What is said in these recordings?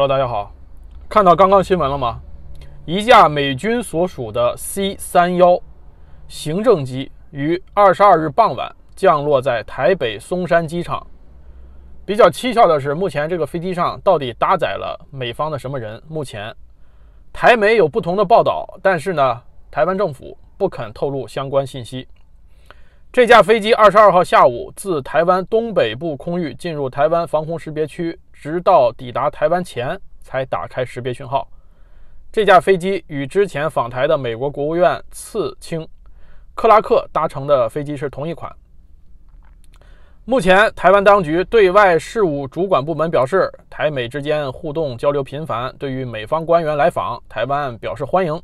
Hello，大家好！看到刚刚新闻了吗？一架美军所属的 C 三幺行政机于二十二日傍晚降落在台北松山机场。比较蹊跷的是，目前这个飞机上到底搭载了美方的什么人？目前台媒有不同的报道，但是呢，台湾政府不肯透露相关信息。这架飞机二十二号下午自台湾东北部空域进入台湾防空识别区。直到抵达台湾前才打开识别讯号。这架飞机与之前访台的美国国务院次卿克拉克搭乘的飞机是同一款。目前，台湾当局对外事务主管部门表示，台美之间互动交流频繁，对于美方官员来访，台湾表示欢迎。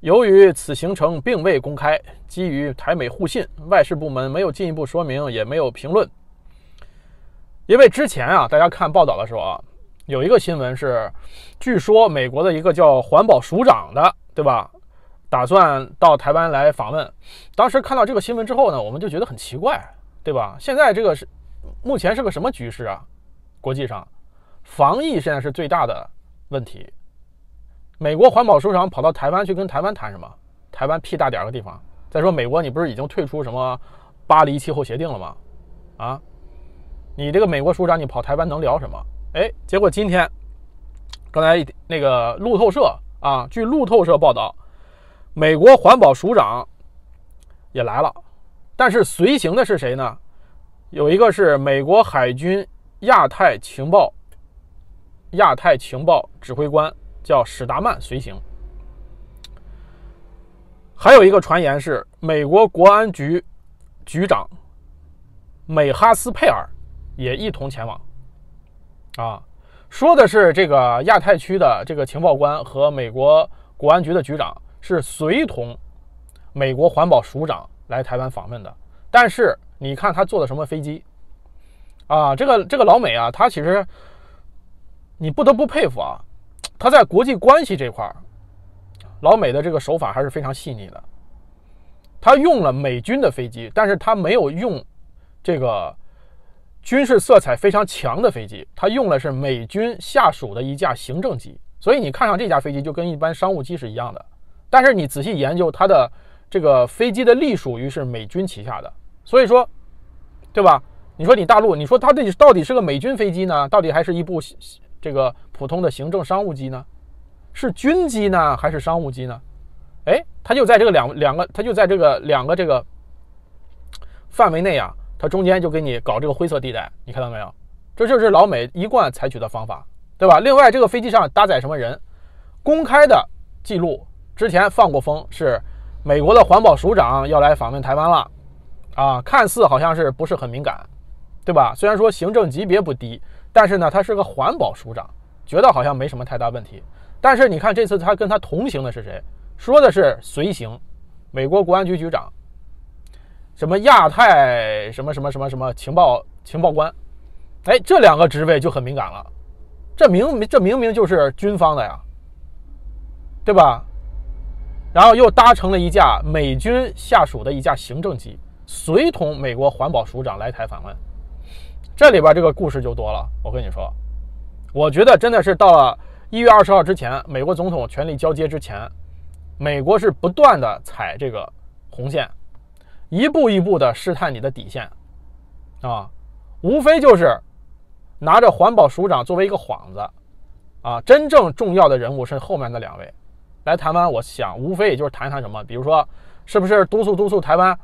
由于此行程并未公开，基于台美互信，外事部门没有进一步说明，也没有评论。因为之前啊，大家看报道的时候啊，有一个新闻是，据说美国的一个叫环保署长的，对吧，打算到台湾来访问。当时看到这个新闻之后呢，我们就觉得很奇怪，对吧？现在这个是目前是个什么局势啊？国际上，防疫现在是最大的问题。美国环保署长跑到台湾去跟台湾谈什么？台湾屁大点儿个地方。再说美国，你不是已经退出什么巴黎气候协定了吗？啊？你这个美国署长，你跑台湾能聊什么？哎，结果今天，刚才那个路透社啊，据路透社报道，美国环保署长也来了，但是随行的是谁呢？有一个是美国海军亚太情报、亚太情报指挥官，叫史达曼随行。还有一个传言是美国国安局局长美哈斯佩尔。也一同前往，啊，说的是这个亚太区的这个情报官和美国国安局的局长是随同美国环保署长来台湾访问的。但是你看他坐的什么飞机？啊，这个这个老美啊，他其实你不得不佩服啊，他在国际关系这块儿，老美的这个手法还是非常细腻的。他用了美军的飞机，但是他没有用这个。军事色彩非常强的飞机，它用的是美军下属的一架行政机，所以你看上这架飞机就跟一般商务机是一样的。但是你仔细研究它的这个飞机的隶属于是美军旗下的，所以说，对吧？你说你大陆，你说它这到底是个美军飞机呢，到底还是一部这个普通的行政商务机呢？是军机呢，还是商务机呢？哎，它就在这个两两个，它就在这个两个这个范围内啊。中间就给你搞这个灰色地带，你看到没有？这就是老美一贯采取的方法，对吧？另外，这个飞机上搭载什么人？公开的记录之前放过风是美国的环保署长要来访问台湾了，啊，看似好像是不是很敏感，对吧？虽然说行政级别不低，但是呢，他是个环保署长，觉得好像没什么太大问题。但是你看这次他跟他同行的是谁？说的是随行，美国国安局局长。什么亚太什么什么什么什么情报情报官，哎，这两个职位就很敏感了，这明这明明就是军方的呀，对吧？然后又搭乘了一架美军下属的一架行政机，随同美国环保署长来台访问，这里边这个故事就多了。我跟你说，我觉得真的是到了一月二十号之前，美国总统权力交接之前，美国是不断的踩这个红线。一步一步地试探你的底线，啊，无非就是拿着环保署长作为一个幌子，啊，真正重要的人物是后面的两位，来台湾，我想无非也就是谈一谈什么，比如说是不是督促督促台湾，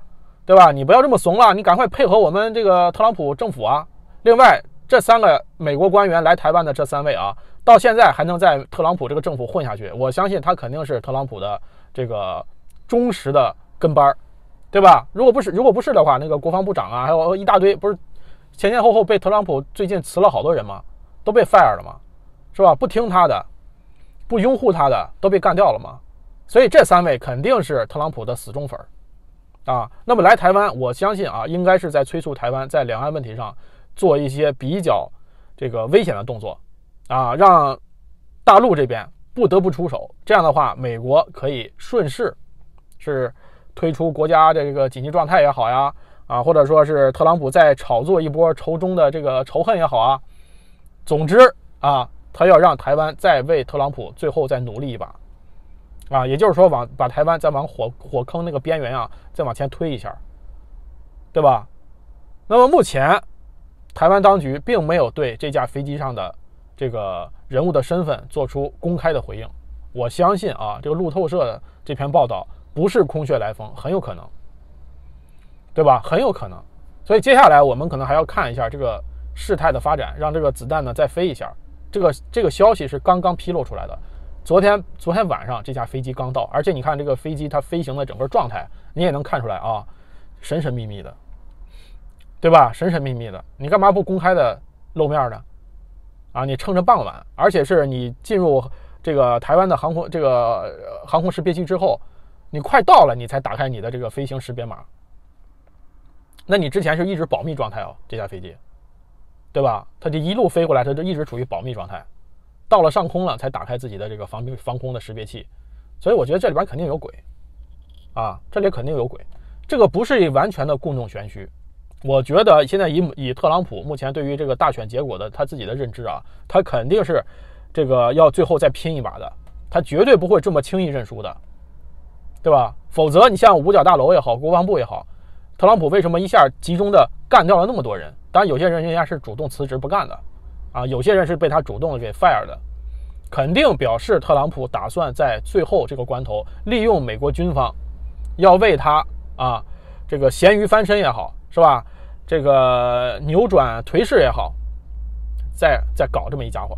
对吧？你不要这么怂了，你赶快配合我们这个特朗普政府啊！另外，这三个美国官员来台湾的这三位啊，到现在还能在特朗普这个政府混下去，我相信他肯定是特朗普的这个忠实的跟班儿。对吧？如果不是，如果不是的话，那个国防部长啊，还有一大堆，不是前前后后被特朗普最近辞了好多人吗？都被 f i r e 了吗？是吧？不听他的，不拥护他的，都被干掉了吗？所以这三位肯定是特朗普的死忠粉儿啊。那么来台湾，我相信啊，应该是在催促台湾在两岸问题上做一些比较这个危险的动作啊，让大陆这边不得不出手。这样的话，美国可以顺势是。推出国家的这个紧急状态也好呀，啊，或者说是特朗普在炒作一波仇中的这个仇恨也好啊，总之啊，他要让台湾再为特朗普最后再努力一把，啊，也就是说往把台湾再往火火坑那个边缘啊再往前推一下，对吧？那么目前，台湾当局并没有对这架飞机上的这个人物的身份做出公开的回应。我相信啊，这个路透社的这篇报道。不是空穴来风，很有可能，对吧？很有可能，所以接下来我们可能还要看一下这个事态的发展，让这个子弹呢再飞一下。这个这个消息是刚刚披露出来的，昨天昨天晚上这架飞机刚到，而且你看这个飞机它飞行的整个状态，你也能看出来啊，神神秘秘的，对吧？神神秘秘的，你干嘛不公开的露面呢？啊，你趁着傍晚，而且是你进入这个台湾的航空这个航空识别区之后。你快到了，你才打开你的这个飞行识别码。那你之前是一直保密状态哦，这架飞机，对吧？它就一路飞过来，它就一直处于保密状态，到了上空了才打开自己的这个防防空的识别器。所以我觉得这里边肯定有鬼，啊，这里肯定有鬼。这个不是完全的故弄玄虚。我觉得现在以以特朗普目前对于这个大选结果的他自己的认知啊，他肯定是这个要最后再拼一把的，他绝对不会这么轻易认输的。对吧？否则你像五角大楼也好，国防部也好，特朗普为什么一下集中的干掉了那么多人？当然，有些人人家是主动辞职不干的，啊，有些人是被他主动给 fire 的，肯定表示特朗普打算在最后这个关头利用美国军方，要为他啊这个咸鱼翻身也好，是吧？这个扭转颓势也好，在在搞这么一家伙，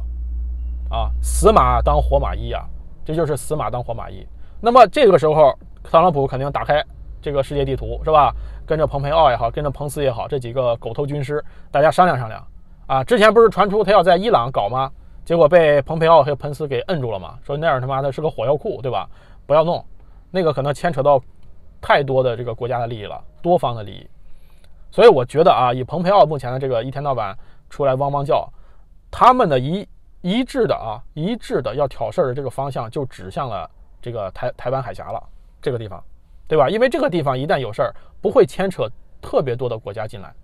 啊，死马当活马医啊，这就是死马当活马医。那么这个时候，特朗普肯定打开这个世界地图，是吧？跟着蓬佩奥也好，跟着彭斯也好，这几个狗头军师，大家商量商量啊。之前不是传出他要在伊朗搞吗？结果被蓬佩奥和彭斯给摁住了嘛？说那儿他妈的是个火药库，对吧？不要弄，那个可能牵扯到太多的这个国家的利益了，多方的利益。所以我觉得啊，以蓬佩奥目前的这个一天到晚出来汪汪叫，他们的一一致的啊，一致的要挑事儿的这个方向，就指向了。这个台台湾海峡了，这个地方，对吧？因为这个地方一旦有事儿，不会牵扯特别多的国家进来，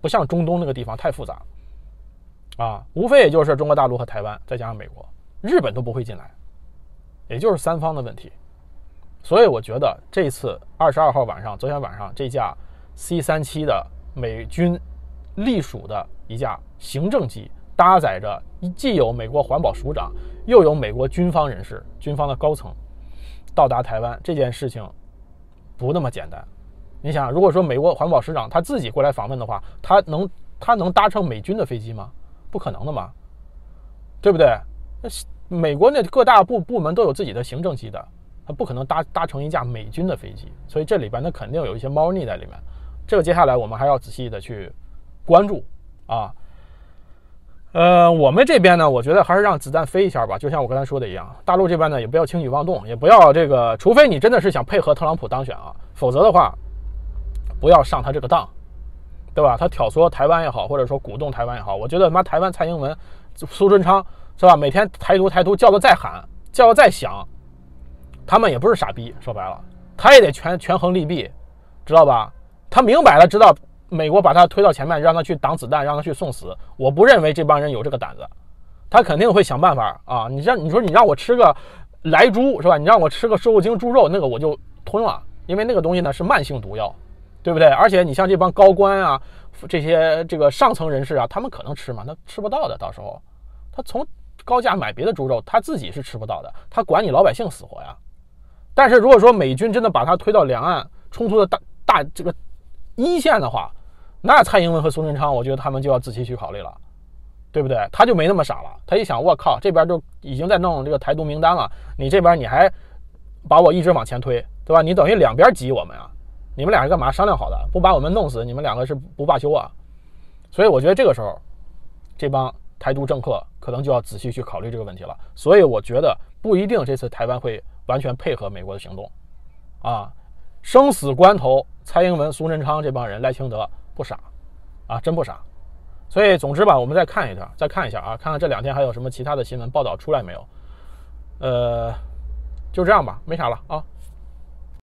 不像中东那个地方太复杂，啊，无非也就是中国大陆和台湾，再加上美国、日本都不会进来，也就是三方的问题。所以我觉得这次二十二号晚上，昨天晚上这架 C 三七的美军隶属的一架行政机，搭载着既有美国环保署长，又有美国军方人士、军方的高层。到达台湾这件事情不那么简单。你想，如果说美国环保市长他自己过来访问的话，他能他能搭乘美军的飞机吗？不可能的嘛，对不对？那美国那各大部部门都有自己的行政机的，他不可能搭搭乘一架美军的飞机。所以这里边那肯定有一些猫腻在里面。这个接下来我们还要仔细的去关注啊。呃，我们这边呢，我觉得还是让子弹飞一下吧。就像我刚才说的一样，大陆这边呢，也不要轻举妄动，也不要这个，除非你真的是想配合特朗普当选啊，否则的话，不要上他这个当，对吧？他挑唆台湾也好，或者说鼓动台湾也好，我觉得妈台湾蔡英文、苏贞昌是吧？每天台独台独叫的再喊，叫的再响，他们也不是傻逼，说白了，他也得权权衡利弊，知道吧？他明摆了知道。美国把他推到前面，让他去挡子弹，让他去送死。我不认为这帮人有这个胆子，他肯定会想办法啊！你让你说你让我吃个来猪是吧？你让我吃个瘦肉精猪肉，那个我就吞了，因为那个东西呢是慢性毒药，对不对？而且你像这帮高官啊，这些这个上层人士啊，他们可能吃嘛？他吃不到的。到时候他从高价买别的猪肉，他自己是吃不到的。他管你老百姓死活呀？但是如果说美军真的把他推到两岸冲突的大大这个一线的话，那蔡英文和苏贞昌，我觉得他们就要仔细去考虑了，对不对？他就没那么傻了。他一想，我靠，这边就已经在弄这个台独名单了，你这边你还把我一直往前推，对吧？你等于两边挤我们啊！你们俩是干嘛商量好的？不把我们弄死，你们两个是不罢休啊！所以我觉得这个时候，这帮台独政客可能就要仔细去考虑这个问题了。所以我觉得不一定这次台湾会完全配合美国的行动啊！生死关头，蔡英文、苏贞昌这帮人赖清德。不傻，啊，真不傻，所以总之吧，我们再看一下，再看一下啊，看看这两天还有什么其他的新闻报道出来没有，呃，就这样吧，没啥了啊。